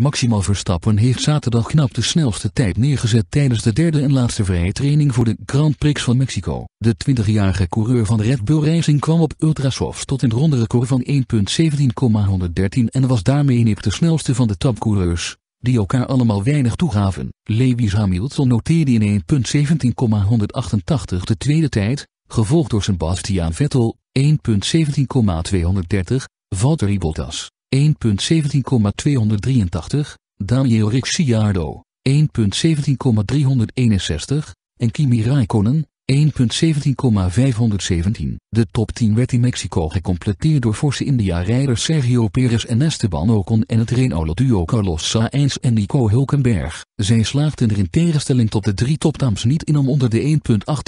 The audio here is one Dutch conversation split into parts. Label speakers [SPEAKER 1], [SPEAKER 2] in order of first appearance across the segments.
[SPEAKER 1] Maxima Verstappen heeft zaterdag knap de snelste tijd neergezet tijdens de derde en laatste vrije training voor de Grand Prix van Mexico. De 20-jarige coureur van Red Bull Racing kwam op Ultrasoft tot een ronderecord van 1.17,113 en was daarmee niet de snelste van de topcoureurs, die elkaar allemaal weinig toegaven. Lewis Hamilton noteerde in 1.17,188 de tweede tijd, gevolgd door Sebastian Vettel 1.17,230, Valtteri Bottas 1.17,283, Daniel Ricciardo, 1.17,361, en Kimi Raikkonen, 1.17,517. De top 10 werd in Mexico gecompleteerd door forse India-rijders Sergio Perez en Esteban Ocon en het Renault-duo Carlos Sainz en Nico Hulkenberg. Zij slaagden er in tegenstelling tot de drie topdames niet in om onder de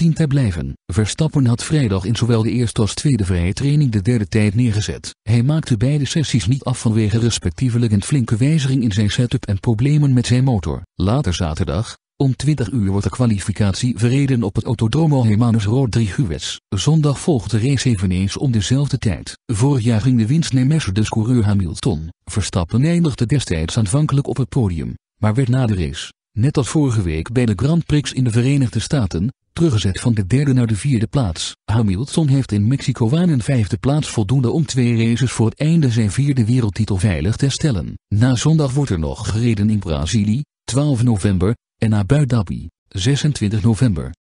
[SPEAKER 1] 1.18 te blijven. Verstappen had vrijdag in zowel de eerste als tweede vrije training de derde tijd neergezet. Hij maakte beide sessies niet af vanwege respectievelijk een flinke wijziging in zijn setup en problemen met zijn motor. Later zaterdag, om 20 uur wordt de kwalificatie verreden op het Autodromo Hermanus Rodriguez. Zondag volgt de race eveneens om dezelfde tijd. Vorig jaar ging de winstnemer dus coureur Hamilton. Verstappen eindigde destijds aanvankelijk op het podium, maar werd na de race, net als vorige week bij de Grand Prix in de Verenigde Staten, teruggezet van de derde naar de vierde plaats. Hamilton heeft in Mexico aan een vijfde plaats voldoende om twee races voor het einde zijn vierde wereldtitel veilig te stellen. Na zondag wordt er nog gereden in Brazilië, 12 november, en Abu Dhabi, 26 november.